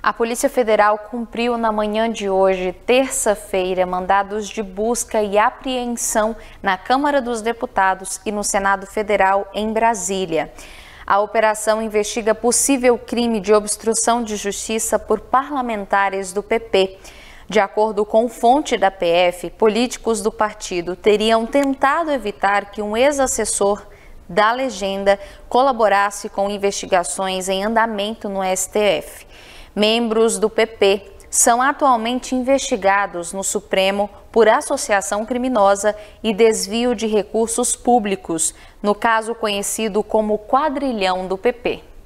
A Polícia Federal cumpriu na manhã de hoje, terça-feira, mandados de busca e apreensão na Câmara dos Deputados e no Senado Federal em Brasília. A operação investiga possível crime de obstrução de justiça por parlamentares do PP. De acordo com fonte da PF, políticos do partido teriam tentado evitar que um ex-assessor da legenda colaborasse com investigações em andamento no STF. Membros do PP são atualmente investigados no Supremo por associação criminosa e desvio de recursos públicos, no caso conhecido como quadrilhão do PP.